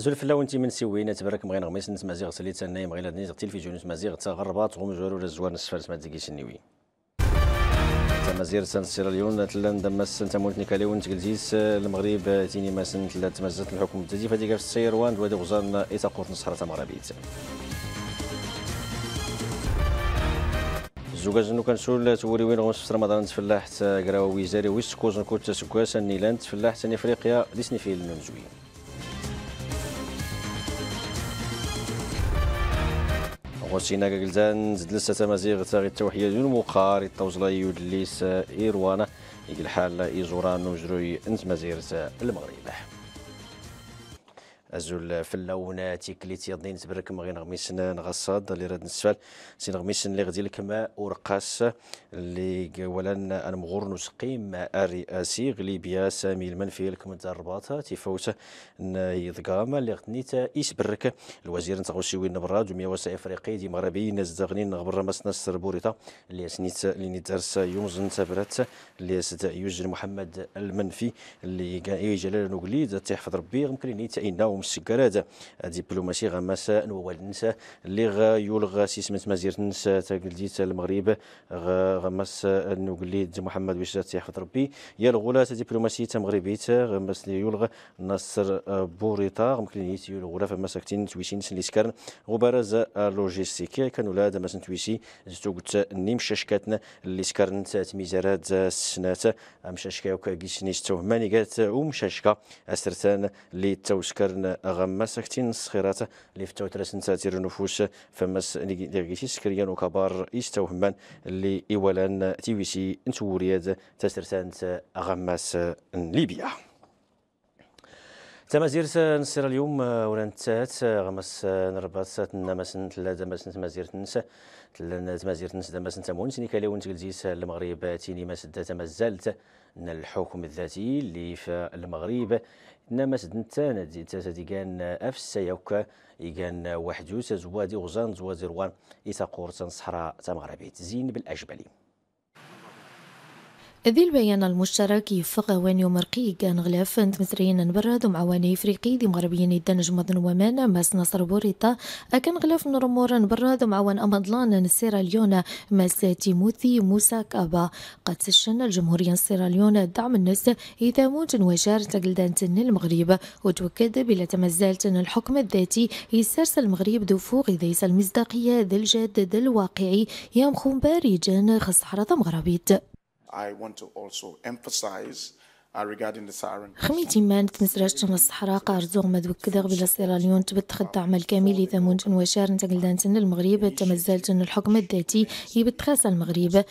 زلفلا انت من سوينا تبارك مغين غميس نسمع زيغ سليت غير مغيلا دنيز التلفزيون نسمع زيغ تا غربات جوار ولا زوار نسفر سمع ديكيش النوي مزير سان سيراليون تلان دمس تموت نيكالي ونتجلزيس المغرب تيني ماسن تلات تمزت الحكم التدي فديك في السيروان وادي غزان نصحرا نصحرة مغربيت زوكاز نو كنسول توري وين غمس في رمضان تفلاحت كراوي زاري ويسكوز نكون تسكواس نيلان تفلاحت افريقيا ديسني فيلم نزوي غوسينا زد زدلس تمازيغ تاغي التوحية ديال مقار التوزلا يدلس إيروانا يقل الحال إيزوران وجروي انت مازيغ المغرب ازول في اللونات كليت يضني نتبرك مغي نغميسن نغصاد اللي راد نسفال سي نغميسن اللي غدي الكما ورقاس اللي ولا انمغور نسقيم رئاسي غليبيا سامي المنفي لكم نتا الرباط تيفوت يضقام اللي غدني تا يسبرك الوزير غوشي وين براد وميا واسع افريقي دي مغربي ناس دغني نغبر مسنا السربوريطا اللي سنيت اللي ندرس يومز نتبرات اللي ستا يوجد محمد المنفي اللي إيه، جلال نوغليد تيحفظ ربي يمكن نيتا السكرات دبلوماسي غمساء والنساء اللي غا يلغى سيسمة مزير النساء تقلديت المغرب غمس نقليد محمد وشات يحفظ ربي يا الغلا دبلوماسية مغربية غمس يلغى نصر بوريطا غمكلينيت يلغى فما ساكتين تويسين سليسكرن غبارز لوجيستيك ولاد لا تويسي سنتويسي قلت نيم شاشكاتنا اللي سكرن تميزارات السنات مشاشكا وكاكيسنيستو مانيكات ومشاشكا اسرتان اللي توسكرن غمس كتين الصخيرات اللي فتاو ساتير تاتير النفوس فمس لغيتي سكريان وكبار إستوهمان اللي إيوالان تيويسي نتورياد تسرسان غمس ليبيا تمازير نصير اليوم ورانتات غمس نرباط نمسن تلا مسن تمازير تنسى تلا تمازير تنسى مسن تمون سنيكالي ونتقلزيس المغرب تيني ما تمازلت مازالت الحكم الذاتي اللي في المغرب نمسد دنتان دي تاتا دي كان افس سيوكا يكان واحد يوسا زوادي غزان زوازيروان إيسا قورتان صحراء تمغربيت زين بالأجبلي ذي البيان المشترك يفق واني يمرقي كان غلاف مثرين براد معواني افريقي دي مغربيين الدنج مضن ومانا ماس نصر بوريطا اكن غلاف نرمور براد معوان امضلان سيراليونا ماس تيموثي موسى كابا قد سشن الجمهورية سيراليون دعم الناس اذا موت وجار تقلدان المغرب وتوكد بلا تن الحكم الذاتي يسرس المغرب دفوق ذيس المصداقية ذي الجاد ذي الواقعي يام خنباري جان خص حرض مغربيت I want to also emphasize Uh, خميتي مان تنسراش من الصحراء قارزوغ مدوك كذا بلا سيراليون خد عمل كامل إذا مونتن وشار نتقلدانتن المغرب تمازالتن الحكم الذاتي يبتخاس المغرب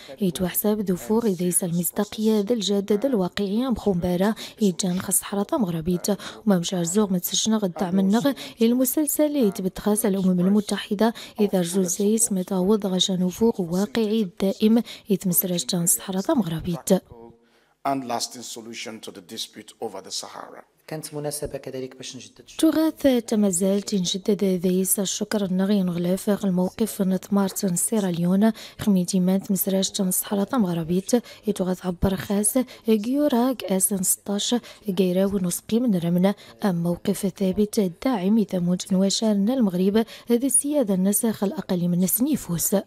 حساب دفور إذا يسال مصداقية ذا الجادة ذا الواقعية مخومبارة يجان خاص صحراء مغربيت وما مشار زوغ متسشنا غد النغ المسلسل يتبتخاس الأمم المتحدة إذا زيس سمتاوض غشان نفوق واقعي دائم يتمسراش الصحراء مغربيت and lasting solution to the dispute over the Sahara. كانت مناسبة كذلك باش نجدد الشكر تغاث تمازال تنجدد ذيس الشكر النغي نغلاف الموقف نتمارت سيراليون خميتي مانت مسراش تنصحرة مغربيت يتغاث عبر خاس جيوراك اسن 16 جيرا ونسقي من رمنا أم موقف ثابت داعم إذا موت نواشارنا المغرب هذا السيادة النسخ الاقاليم النسني فوس على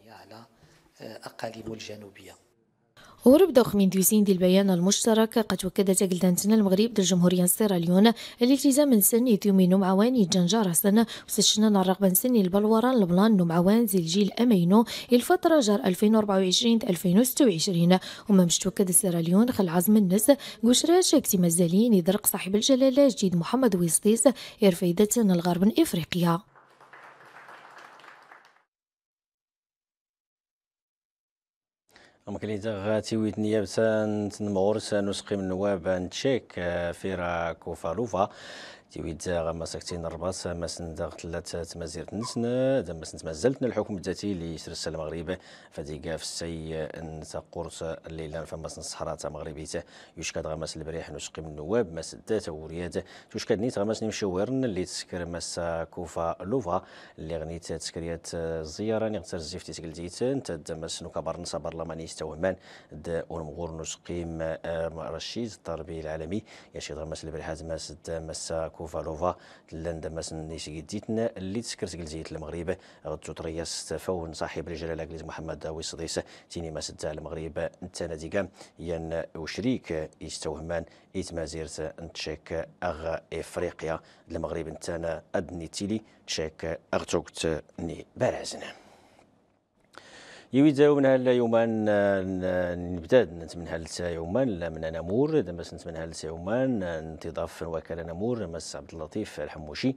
آه، أقاليم الجنوبية دوخ من دوزين ديال البيان المشترك قد وكدت قلدانتنا المغرب للجمهورية سيراليون الالتزام سن يثيومينو معوان يتجنجر سن وسشنا الرغبة سن البلوران لبلان نمعوان زي الجيل أمينو الفترة جار 2024 2026 وما مش توكد سيراليون خل عزم النس قشراش كتي مزالين يدرق صاحب الجلالة جديد محمد ويسطيس يرفيدتنا الغرب إفريقيا مكليتا غاتي ويت نيابتان تنمغرسان من نواب تشيك آه، فيرا كوفالوفا تيويدا غما ساكتين الرباط ما سندغ ثلاثة تمازير نسنا دابا سنت مازالتنا الحكم الذاتي اللي السلام المغرب فدي في السي انت قرص الليلة فما الصحراء تاع مغربي تا يشكاد غماس البريح نشقي من النواب ما سدات ورياد تشكاد نيت غماس نمشي ورن اللي تسكر ماس كوفا لوفا اللي غنيت تسكريات الزيارة اللي غتر زيف تيتقلديت انت دماس نكبر نصبر برلماني توهمان دا ورمغور نشقيم آه، رشيد الطربي العالمي يا شي غماس البريح ماس ماس كوفا كوفالوفا تلان دماس نيسيد ديتنا اللي تسكرت جلزيه المغرب غدو ترياس تفون صاحب الجلاله قليز محمد داوي صديس تيني ماس المغرب انت ناديكا ين وشريك يستوهمان إتمازيرت تشيك أغ إفريقيا المغرب انا أدني تيلي تشيك أغتوكت ني بارازنا يويزاو من هلا يومان نبتاد نتمنى من هلا يومان من نامور دابا نت من هلا يومان انتضاف وكالة نامور مس عبد اللطيف الحموشي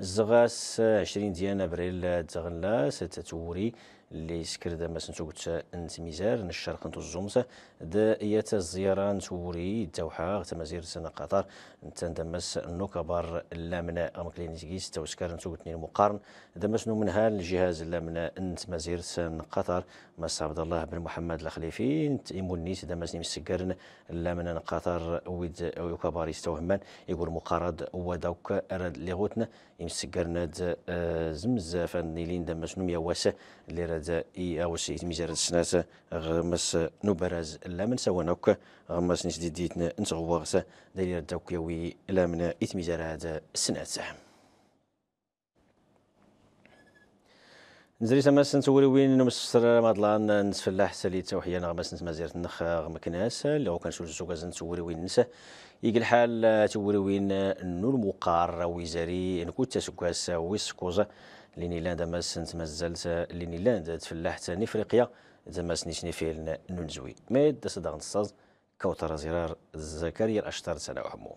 الزغاس 20 ديال ابريل تغلا توري اللي سكر ما سنتوغت انت ميزار نشرق انت الزومسة دا ايات الزيارة نتوري توحا تمازير سنة قطر انت ندمس نوكبر لامنا امكلينيزيس توسكر نتوغتني المقارن دمس منها الجهاز لامنا انت مازير سنه قطر مس عبد الله بن محمد الخليفي انت ايمونيس دمس نمسكرن لامنا قطر ويد يوكبر يستوهمان يقول مقارد ودوك اراد لي غوتنا يمسكرنا آه، زمزافا نيلين دمس نميا واسه اللي هذا اي او سي ميزار السناس غمس نبرز لا من نوك غمس نسديديت نتغوغس داير التوكيوي لا من اتميزار هذا السناس نزري سماس نتولي وين نمسر مادلان نسفلاح سالي توحيا نغمس نتمازيرت نخ غمكناس اللي غو كنشوف الزوكاز نتولي وين نسى إيك الحال تولوين نو المقار وزاري نكوت تسكاس ويسكوزا لنيلاند مازنت مازالت تفلاح تاني افريقيا تماس نيشني فيل ننزوي مي دا صدغ نصاز كوتر زرار زكريا الاشطر سنة وحمو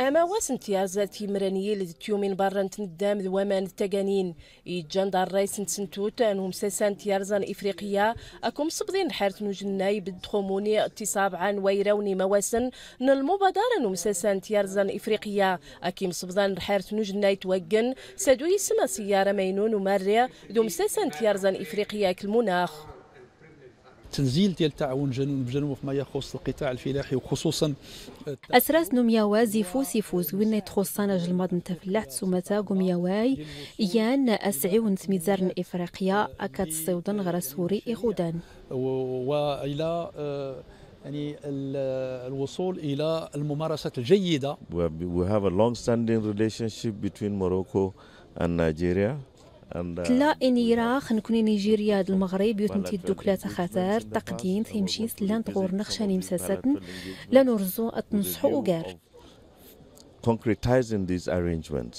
أما واسنت يا زاتي مرانيل تيومين برا نتندام ذوامان التقانين يتجان دار رايس نتسنتوت أنهم ساسان تيارزان إفريقيا أكم صبدين حارت نجناي بدخوموني اتصاب عن ويراوني مواسن من المبادرة أنهم ساسان تيارزان إفريقيا أكيم صبدان حارت نجناي توقن سادو يسمى سيارة مينون وماريا دو مساسان تيارزان إفريقيا كالمناخ التنزيل ديال التعاون جنوب جنوب فيما يخص القطاع الفلاحي وخصوصا أسراس نومياوازي وازي فوسي فوز وين تخصنا جلماد فلاحت سمتا غومياواي واي يان أسعي ونتميزارن إفريقيا أكاد صيودن غرا سوري إغودان وإلى آه، يعني الوصول الى الممارسات الجيده. We have a long standing relationship between Morocco and Nigeria. تلا راخ نكوني نيجيريا د المغرب يوتنتي الدوكلة تخاثر تقديم تيمشيس لان تغور نخشاني مساساتن لان ورزو اتنصحو اوغار concretizing these arrangements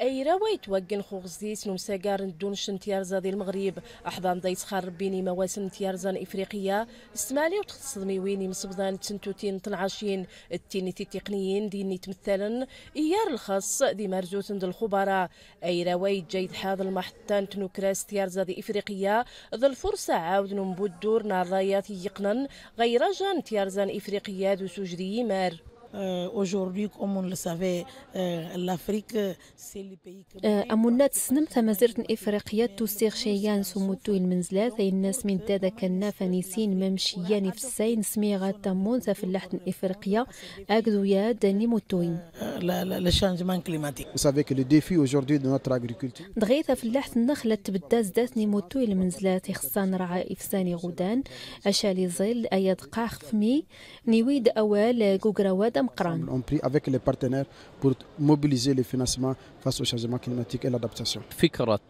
أي روايت وقن خوغزيس نمساقار ندون شنتيارزا دي المغرب أحضان دايت خارب بيني مواسم تيارزان إفريقية استمالي وتخصدمي ويني مصبضان تنتوتين تنعاشين التينيتي التقنيين ديني تمثلن إيار الخاص دي مرزوت ند الخبراء أي روايت جايد حاض المحطان تنوكراس تيارزا دي إفريقية ذا الفرصة عاود نمبود دور نار رايات يقنن غير جان تيارزا إفريقية دو سجري مار أمونات سنم تمازرة إفريقية تسيغ شيان سموتو المنزلات أي الناس من تادا كنا فانيسين ممشيان في السين سميغا تامون تفلحت إفريقيا أكدو يا داني موتوين euh, le changement climatique. Vous savez que le défi aujourd'hui de notre agriculture. فلاحت النخلة تبدا زداتني موتو المنزلات خصنا نرعى إفساني غودان أشالي زيل أيا دقاخ فمي نيويد أوال كوكراوادا مقران اون بري افيك لي بارتنير بور موبيليزي لي فينانسمون فاس او شانجمون كليماتيك اي لادابتاسيون فكره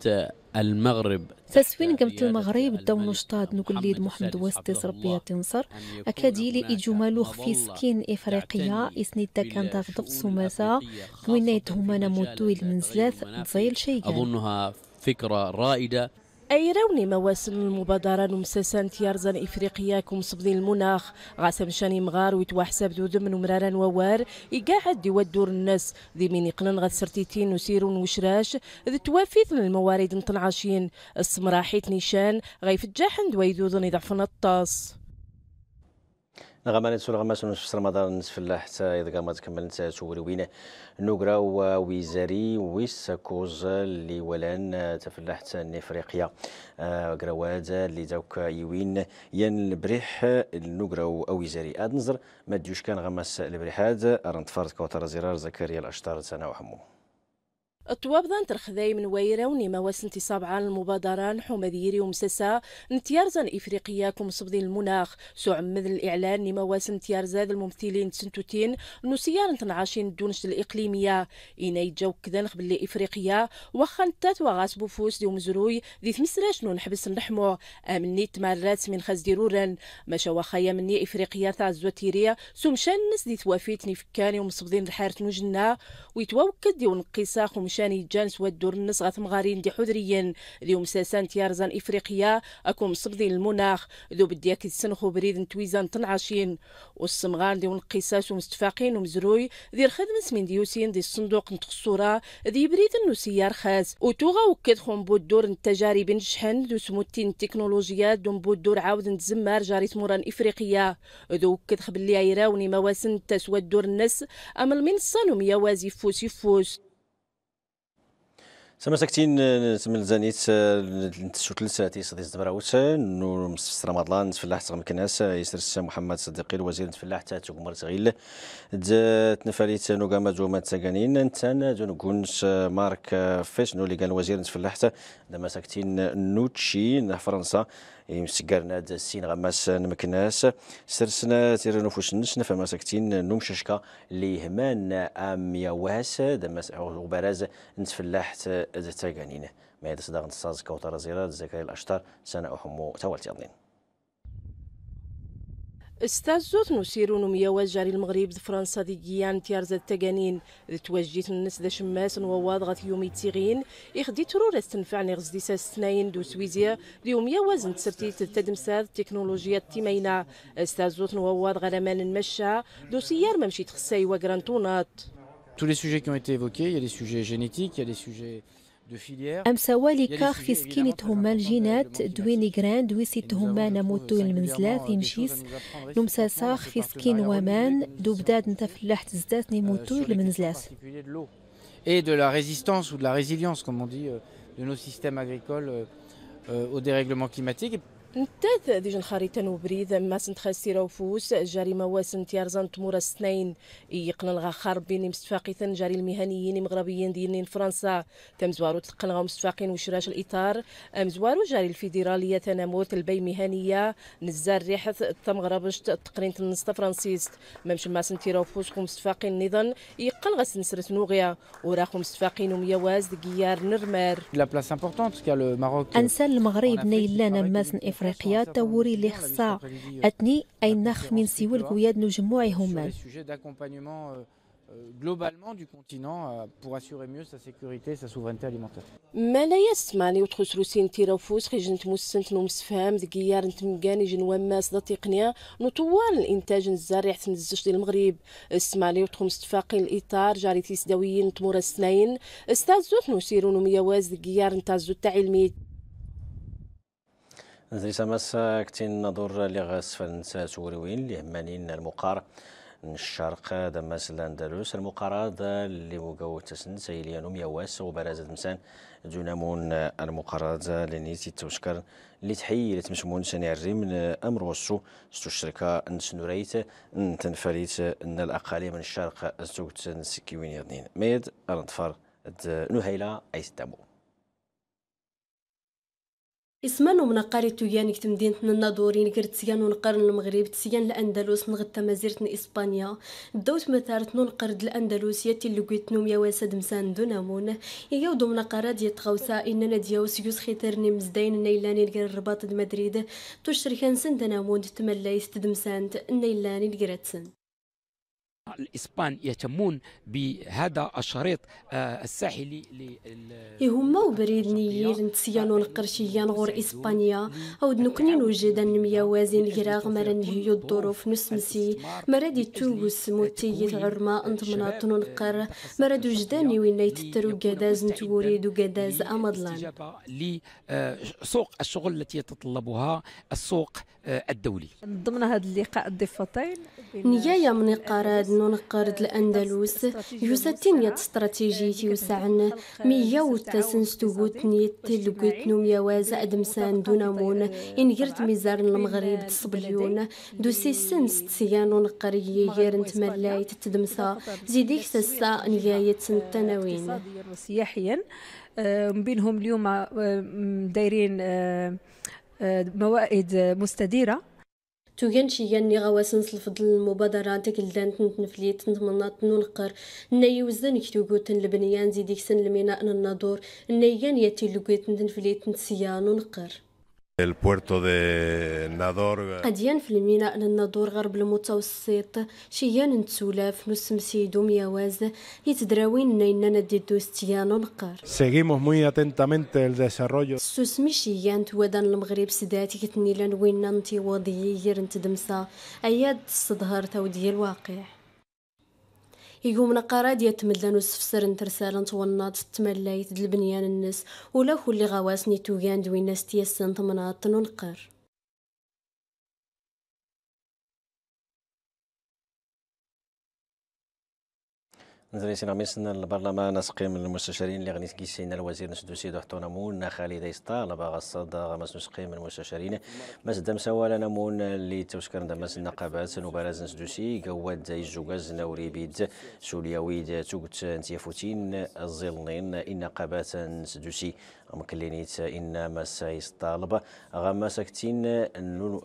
المغرب تسوين قمت المغرب دو نشطاد نقول ليد محمد وستيس ربي تنصر أكاديلي مالوخ في سكين إفريقيا إسني كان تغضب سوماسا وينيت هما نموتو المنزلات تزيل شيئا أظنها فكرة رائدة أي روني مواسم المبادرة نمساسا تيارزان إفريقيا كم صبدي المناخ غاسم شاني مغار ويتوحسب دو دمن ومرارا ووار إقاعد دي ودور الناس ذي من يقنن غاد سرتيتين وسيرون وشراش ذي توافيث للموارد انتنعاشين السمراحيت نيشان غيف الجاحن دويدو ذن يضعفن الطاس غمان سول غمان سنوش في رمضان الله حتى إذا ما تكمل نتا وين نوغرا ووزاري كوز اللي ولان آه، تفلا حتى نفريقيا غرواد آه، اللي دوك يوين ين البريح نوكرا ووزاري أدنزر نزر ما ديوش كان غماس البريحاد رنتفارت كوتر زرار زكريا الأشطار تانا وحمو الطواب الطوابضة ترخذاي من ويرا ونما واسنت صابعة المبادرة نحو مديري ومسسا نتيارزا إفريقيا كم صبدي المناخ سوع مثل الإعلان نما واسن تيارزا الممثلين سنتوتين نسيار سيارة نعاشين دونش الإقليمية إنا جاو كذا نخبل إفريقيا وخا تات وغاس بوفوس ديو مزروي ذي ثمسراش نون حبس نحمو أمني تمارات من خاز ديرورن ماشا وخايا مني إفريقيا تاع الزواتيريا سومشان نس دي توافيتني فكاني ومصبدين الحارة نجنا ويتوكد ديو نقيساخ ومش شاني جانس ودور النسغة مغارين دي حدريا ذي مساسان تيارزان إفريقيا أكم صبدي المناخ ذو بدياك السنخو بريد تويزان تنعشين والصمغار دي ونقصاس ومستفاقين ومزروي ذي الخدمة من ديوسين دي الصندوق نتخصورة ذي بريد النسيار سيار خاس وتوغا وكدخون خون بودور التجارب نشحن ذو سموتين التكنولوجيات دون بودور عاود نتزمار جاريت موران إفريقيا ذو وكد خبلي عيراوني مواسن تسود دور النس أما المنصة نميا وازي فوس يفوس ساكتين تمل زانيت نتسو تلساتي سيدي الزبراوت نو مستر رمضان نتفلاح تغم كناس يسر محمد صديقي الوزير نتفلاح تاتو قمر تغيل تنفاليت نوكاما زوما تاكانين متساقانين نتان مارك فيش نو اللي قال الوزير تا دما ساكتين نوتشي فرنسا يمسكرنا سين غماس نمكناس سرسنا تير نفوشنس نفهماس كتين نمششكا اللي همان ام يا واس دماس وبراز نتفلحت تاغانين ما يدس داغن نصاز كوتر زيرا زكريا الاشطار سنة أحمو توالتي أظنين استاذ زوت نسير ميواز جاري المغرب فرنسا دي ديجيان تيارز التقانين توجيت النس ذا شماس وواضغة يومي تيغين يخدي ترور استنفعني غزدي سنين دو سويزيا دي ليوم وزن تسرتي تتدمساد تكنولوجيا التيمينة استاذ زوت نواض غرمان المشا دو سيار ممشي تخساي تونات Tous les sujets qui ont été évoqués, il y a des sujets génétiques, il y a des sujets... أمس ولكاخ في سكينة هما الجينات دويني جراند ويسيت هما نموتو المنزلات يمشيس نمسا ساخ في ومان دو بداد نتفلحت نموتو المنزلات et de la résistance ou de la résilience, comme on dit, euh, de nos systèmes agricoles euh, euh, au dérèglement climatique. نتاث ديجن خريطة وبريد ما سنت خسيرة وفوس جاري مواسن تيارزان تمورا سنين يقن الغخار بين مستفاقيثا جاري المهنيين مغربيين دينين فرنسا تمزوارو تلقنغا مستفاقين وشراش الإطار مزوارو جاري الفيدرالية تناموت البي مهنية نزار ريحث تمغربش تقرين تنستا فرانسيست ممش ما سنتي سنت وفوس مستفاقين نظن يقن غسن سنسرة نوغيا وراخو مستفاقين وميواز دقيار نرمار أنسان المغرب نيلانا ماسن إفرانسا أفريقيا توري لخصا أتني أي نخ من سوى القياد نجمعهما euh, euh, globalement du continent euh, pour assurer mieux sa sécurité et ما لا يسمعني وتخش روسين تيرافوس خي جنت مسنت ومسفهم ذكيار نت مقاني جن وماس ذا تقنية نطوال الانتاج الزارع تنزش للمغرب اسمع لي وتخم استفاقي الاطار جاري تيسداويين تمور السنين استاذوت نسيرون ميواز دقيار نتازو تاع الميت نزلي تماس كتين نظر لغاس فلنساس سوريوين اللي همانين المقار الشرق دماس الاندلس المقارض اللي مقاو تسن سيليان يواس وبرازة مسان دونامون المقارض لنيتي توشكر اللي تحيي لتمشمون سني من امر وصو ستشركة نسنوريت تنفريت ان الاقاليم من الشرق زوجت سكيوين يضنين ميد الانتفار نهيلة عيس دامو اسمان ومنقاري كتم تمدينتنا النادورين كرت سيان ونقرن المغرب تسيان الاندلس نغتا مازيرتن اسبانيا دوت مثارت قرد الاندلس ياتي قيت نوم يا واسد مسان دونامون يا ضمن قراد يتغوسا اننا دياوس يوس خيترني مزدين نيلاني لقر الرباط مدريد تشركان سندنامون تملايست دمسانت نيلاني لقراتسن الإسبان يهتمون بهذا الشريط آه، الساحلي يهمو بريد نيير نتسيانو القرشيان غور إسبانيا أو نكنين وجدا النمية وازن الكراغ مرا نهيو الظروف نسمسي مرا دي توغس موتيت عرما مناطن القر مرا دوجداني وين يتترو قداز نتوريد وقداز أمضلان لسوق آه، الشغل التي يتطلبها السوق آه، الدولي ضمن هذا اللقاء الضفتين نيايا من قراد ننقرض الأندلس يساتين استراتيجية استراتيجيتي وسعن مية وتاسن ستوغوتني تلقيت نوميا وازا أدمسان دونامون إن غيرت ميزار المغرب تصبليون دو سيسن ستسيان قرية غير ملاي تدمسا زيديك سسا نيايت التناوين سياحيا آه، بينهم اليوم آه، دايرين آه، موائد مستديره توغان شي ني غواسن الفضل المبادرة ديك لدان تنتنفليت تنتمنى تنونقر ناي وزدان كتوغو تنلبنيان زيديك سن الميناء النادور نايان ياتي لوغيت تنتنفليت تنسيان نونقر Eh, أديان في الميناء للنادور غرب المتوسط شيان نتسولاف نسمسيدو مياواز يتدراوين نينا ندي ستيانو نقار Seguimos muy atentamente el سوسمي شيان توادان المغرب سداتي كتنيلان وين نتيواضيي يرنتدمسا أياد الصدهر تودي الواقع نقرا ديال تمدلان وسفسر ترسالة توناض تملايت دلبنيان الناس ولا كل غواس نيتوغان دويناس تيسن تمناط تنقر سينا ميسن البرلمان نسقي من المستشارين اللي غنيت كيسينا الوزير نسدو سيدو حتو نمون خالد يسطا لبا الصدى غمس نسقي من المستشارين مس دم انا مون اللي توشكر دمس النقابات نبارز نسدو سي قواد يزوغاز نوري بيد سولياويد توقت نتيفوتين الظلنين النقابات نسدو سي مكلينيت إن مسايس الطالب غما ساكتين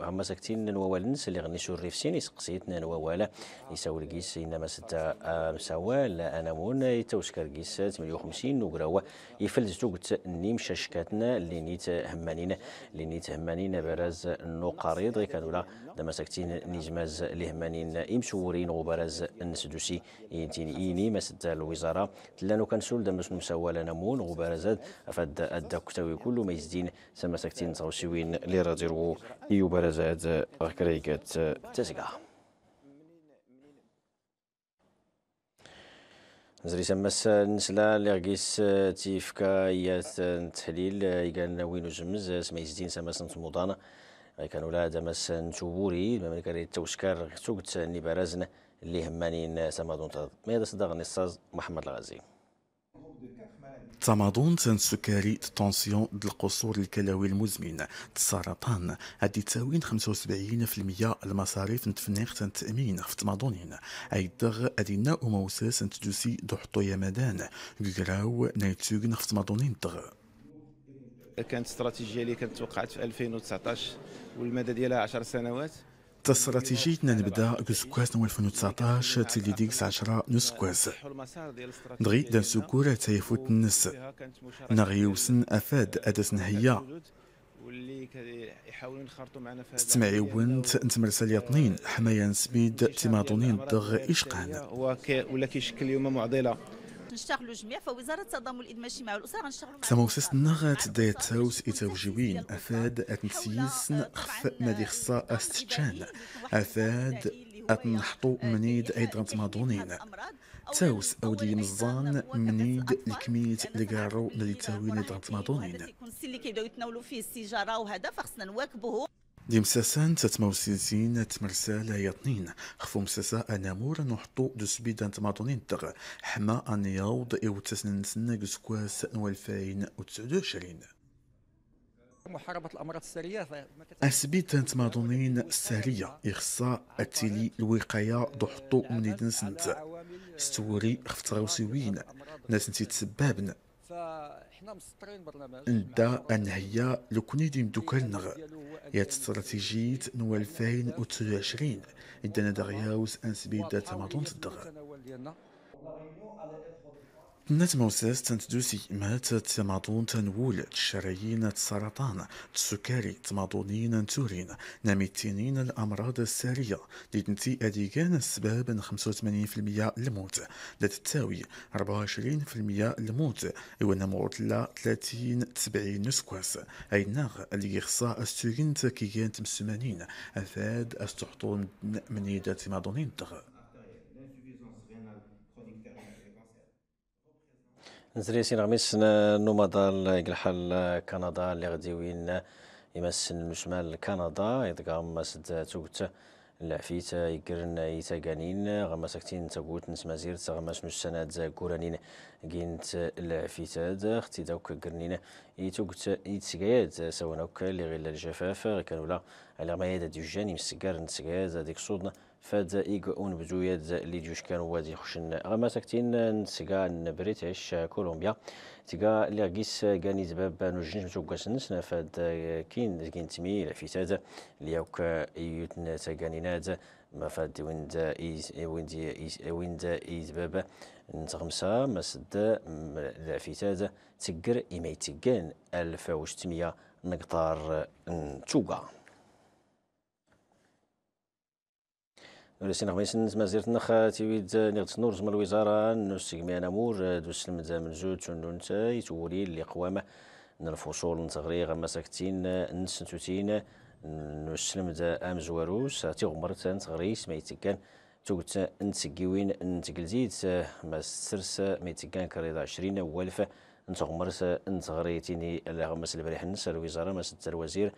غما ساكتين نس اللي غني شور ريفسين يسقسيت نوالا يساول كيس إنما ستة مساوال أنا مون يتوشكر كيس 58 نوكراو يفلز توقت نيم شاشكاتنا اللي نيت همانين اللي نيت همانين براز غي كانوا دمسكتين نجماز لهمانين إمسورين وبرز النسدوسي ينتين إيني مسد الوزارة تلانو كنسول دمس مسوالا نمون وبرز أفد أدى كتاوي كل ما يزدين سما سكتين لراديرو إيو برزد غكريكات تسقع زري سمس نسلا لغيس تيفكا يا التحليل يقال وينو جمز سما يزدين سمس سنت كانوا لا دمسن شبوري المملكة توشكار سوقت نبرزن اللي همانين سمادون تض ماذا صدق النصاز محمد الغازي تمادون تن السكري التونسيون القصور الكلوي المزمن السرطان هادي تساوين 75% المصاريف نتفنيخ تنتأمين في تمادونين اي الدغ ادينا وموساس تدوسي دوحطو يمدان كراو نايتسوغن في تمادونين الدغ كانت استراتيجيه اللي كانت توقعت في 2019 والمدى ديالها 10 سنوات استراتيجيتنا نبدا كسكواز 2019 تيلي ديكس 10 نو دغي دان سكورة تيفوت النس نغي وسن افاد ادس نهية واللي كيحاولوا ينخرطوا معنا في استمعي ونت نتمرسل اثنين حمايا سبيد تيمادونين دغ اشقان ولا كيشكل يوم معضله نشتغلوا جميع فوزاره التضامن الادماجي مع الاسره نشتغلوا مع تموسسنغت دات هاوس إتوجوين أفاد أتنسيسن خف خصا أستشان أفاد أتنحطو منيد أيضا تماضونين تاوس أودي نزان منيد الكمية اللي قارو اللي تاوين غنتماضونين السن اللي كيبداو يتناولوا فيه السيجاره وهذا فخصنا نواكبوه دي ديمساسان تمرسال تمرسالا يطنين خفو مساسا انامور نحطو دو أنت ماطونين تغ حما يوض ايو تسنسن قسكواس والفاين وتسعود محاربة الأمراض السارية أنت ماطونين السارية إخصاء التلي الوقاية ضحطو من يدن سنت ستوري خفتغوسيوين ناس نتي تسبابن انت أن هي لكنيدي مدوكالنغ يا استراتيجية نو 2023 إدنا دغياوس أنسبيد تماضون تدغ Netmosis تنتدوسي مات تماضون تنول تشريين سرطان تسكري تماضونين تورين نميتينين الأمراض السارية لتنتي كان السباب 85% الموت لتتاوي 24% الموت موت لا 30 70 نسكواس أي ناغ اللي يخصى السورين تكيان تمسمانين أفاد أستحطون من يدا تماضونين تغير نزريسين نغميس نومادا الحال كندا اللي غادي وين يمسن مجمل كندا قام مسد توت العفيت يقرن يتاقانين غما ساكتين تاقوت نسمازير تغماش مش سناد قرانين قينت العفيتاد اختي داوك قرنين يتوقت يتسقياد سواء اللي غير الجفاف كانوا لا على ما يدا ديجان يمسقار نتسقياد ديك صودنا فاد ايغ اون لي جوش كان وادي خشن غما ساكتين نسكان بريتش كولومبيا تيغا لي غيس كاني زباب نوجنش متوكاس نسنا فاد كين كين تمي العفيتات اللي هوك يوتن ناد ما فاد ويند ايز ويند ايز ويند ايز باب نتغمسا ما سد العفيتات تقر إما الف 1600 نقطار توكا ولسنا خميسن مازيرت نخ تيويد نغت نور زمر الوزارة نسيق ميانا مور دوسن مدى من زود تنونت يتولي اللي قوامة الفصول نتغريغ مساكتين نسنتوتين نسلم دا ام زواروس تيغمرت نتغريس ما يتكان توقت نتقيوين نتقلزيت ما السرس ما يتكان كريضة عشرين والف انت غريتيني لا غمس البريح نس الوزارة مس الوزير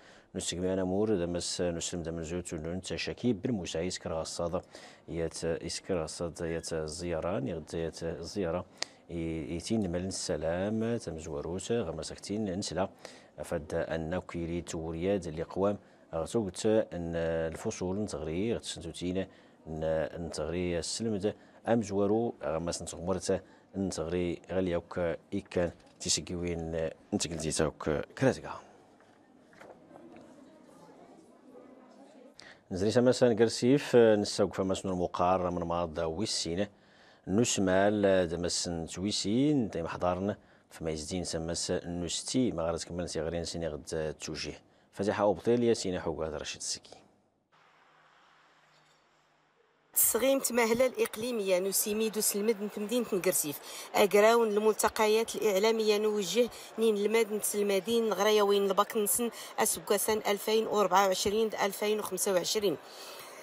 انا مور دمس نسلم دم زوت ننت شكيب بالمسايس يسكر الصاد يات إسكرا الصاد يات الزيارة يات الزيارة يتين مال السلام تمزوروت غمسكتين نسلا فد أن كيري تورياد قوام غتوت أن الفصول نتغري غتسنتوتين نتغري السلمد أمزورو غمس نتغمرت نتغري غالية وك إيكان تيشكيوين نتقلزيتا وك كراتكا سامسان كرسيف نساوك فما شنو المقار من ماض ويسين نشمال دمسن تويسين ديما حضارنا فما يزدين سامس نوستي ما غادي تكمل سي سيني غد توجيه فتحة أبطيل ياسين حوكاد رشيد السكي صغيم تمهلة الإقليمية نسيمي دوس في مدينة نقرسيف أقراون الملتقيات الإعلامية نوجه نين المد المدينة غريوين البكنسن اسبقسن 2024 2025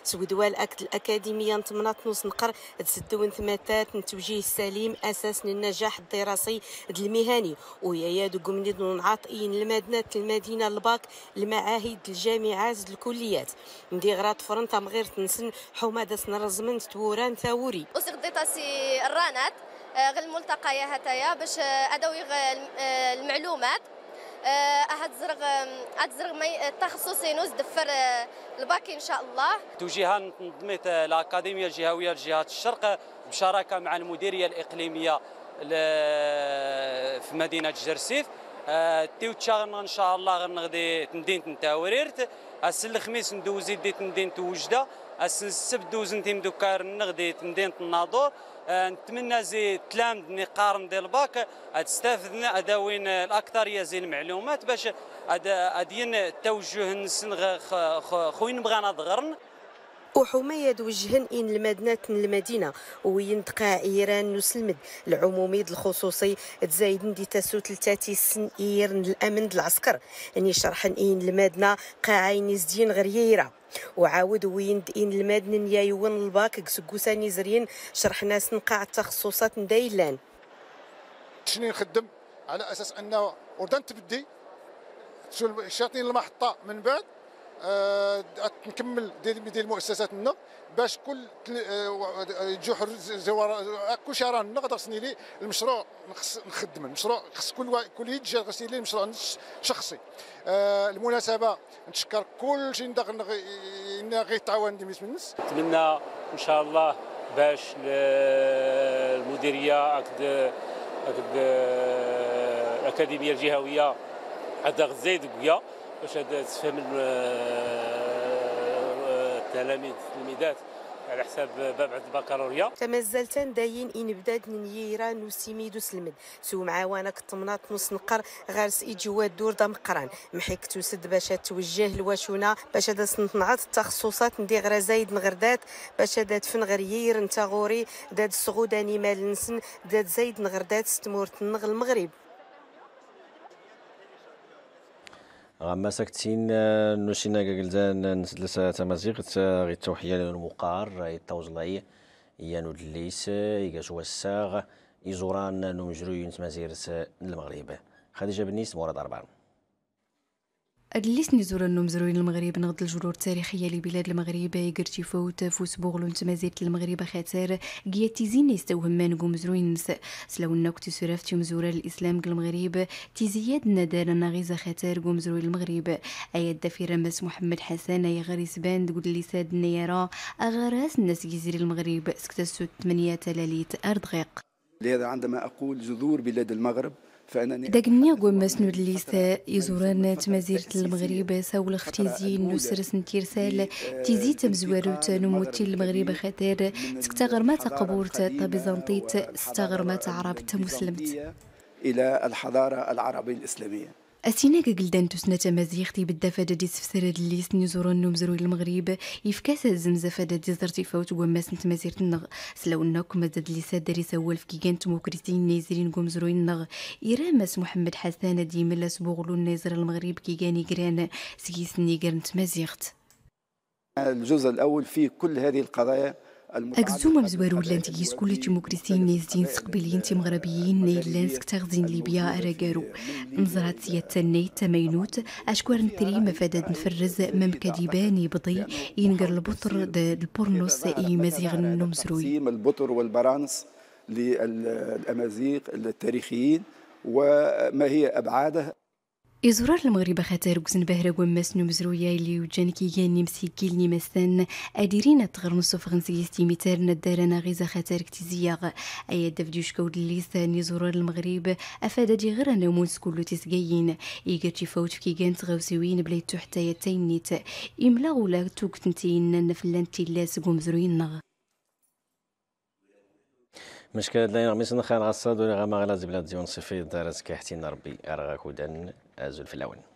سودوال أكد الأكاديمية نتمنى تنوس نقر تسدون ثماتات التوجيه السليم أساس للنجاح الدراسي المهني ويا يادو قمنيد عاطيين المدنات المدينة الباك المعاهد الجامعات الكليات ندي غرات فرنتا مغير تنسن حمادة نرزمن توران ثوري وسقديتا سي الرانات آه، غير الملتقى يا هتايا باش آه، أدوي آه، المعلومات آه، هاد الزرق هاد ما التخصص ينوز دفر آه، الباك ان شاء الله توجيها نظمت آه، الاكاديميه الجهويه لجهه الشرق بشراكه مع المديريه الاقليميه في مدينه جرسيف تيوتشا ان شاء الله غنغدي تندين تنتاوريرت السل الخميس ندوزي ديت تندين توجده اسن سب دوزن تيم دوكار نغدي مدينة آه، الناظور نتمنى زي تلامد نقارن ديال الباك تستافدنا اداوين الاكثريه زي المعلومات باش ادين التوجه نسن خوين بغانا ضغرن وحماية وجهن إن المدنة المدينة وينتقى إيران نسلمد العمومي الخصوصي تزايدن دي تاسو تلتاتي سن إيرن الأمن العسكر أني يعني شرحن إن المدنة قاعين زدين غريرة وعاود ويند إن المدن يايون الباك كسكوساني زرين شرحنا سنقاع التخصصات دايلان شنو نخدم على أساس أنه وردان تبدي الشياطين المحطة من بعد آه، نكمل ديال المؤسسات لنا باش كل الجحر آه، آه، كل شيء راه لنا غادي خصني لي المشروع نخدم المشروع خص كل كل يد جا خصني لي المشروع شخصي المناسبه نتشكر كلشي اللي داخل غيتعاون بالنسبه للناس نتمنى ان شاء الله باش المديريه اكد اكد الاكاديميه الجهويه هذا غزيد قويه باش تفهم آه، آه، التلاميذ التلميذات على حساب عند البكالوريا تمازل تنداين ان بدات نيران وسيميد وسلمد سو معاونك طمنات نص نقر غارس سي جواد دور دا مقران محيك تسد باش توجه الواشونه باش هذا سنتنعط التخصصات ندي غرا زايد نغردات باش هذا تفن غير يير نتا غوري داد السغوداني مال نسن داد زايد نغردات ستمورت النغ المغرب غما ساكتين نوشينا قلدان نسلسة تمازيغت غي التوحية للمقار يتوزلعي يانو دليس يقاش وساغ يزوران نمجرو ينتمازيرت المغرب خديجة بنيس مورد أربعة ليسني زور النوم زروين المغرب نغد الجرور التاريخيه لبلاد المغرب يقرتي فوت فوس بوغلون تمازيت المغرب خاتر قياتي زين يستوهم مانقو مزروينس سلو ناك تسرافت مزورة الاسلام المغرب تزياد ندار نغيزة خاتر قوم زروين المغرب ايا الدفيرة مس محمد حسان يا غريس باند قد اللي ساد نيرا اغراس الناس جزيري المغرب سكتسو 8 تلاليت اردغيق لهذا عندما اقول جذور بلاد المغرب نعم. داكني غو مسنود ليسا يزوران تمازيرة المغرب ساول ختيزين نسرس تيرسال آه، تيزي تمزوارو نموتي المغرب خطير تكتغر ما تقبورت طبيزنطيت استغر ما تعرب تمسلمت إلى الحضارة العربية الإسلامية أسيناك قلدان تسنة مزيختي بالدفادة دي سفسرة اللي سني زورون نوم زروي المغرب يفكاسة زمزفة دي زرتي فوت وماس نتمازير النغ سلو سلوناك مزاد اللي سادري سوال في كيغان تموكريتين نيزرين قوم زروي النغ إرامس محمد حسان دي ملا سبوغلو نيزر المغرب كيغان يقران سني جرنت مزيخت الجزء الأول في كل هذه القضايا أجزوم مزورو لنديس كل جمهوريين نيزين سقبلين تم غربيين نيلنسك تغزين ليبيا أرجارو نظرات سياده سيتني تمينوت أشكر نتري مفادة نفرز ممكديباني بضي ينقر البطر البورنوس إي مزيغ النمزروي البطر والبرانس للأمازيغ التاريخيين وما هي أبعاده إزرار المغرب خاتر وزن بهرة ومس نمزرويا اللي وجان كيغاني مسيكيل ني مسان أديرين تغر نصف غنسيستي مترنا ندارنا غيزة خاتر كتزياغ أي دفديوش كود الليسان زرار المغرب أفادا دي غرا نامونس كلو تسجيين إيجر تفوت في كيغان تغوسوين بلاي حتى يتينيت إملا ولا توك نفلان تلاس قمزروين نغ مشكلة داين غميسنا خان غصاد ولا غما غلا زبلاد ديون صفيد دارس كحتين ربي أرغاكو دان آه، زلف الاول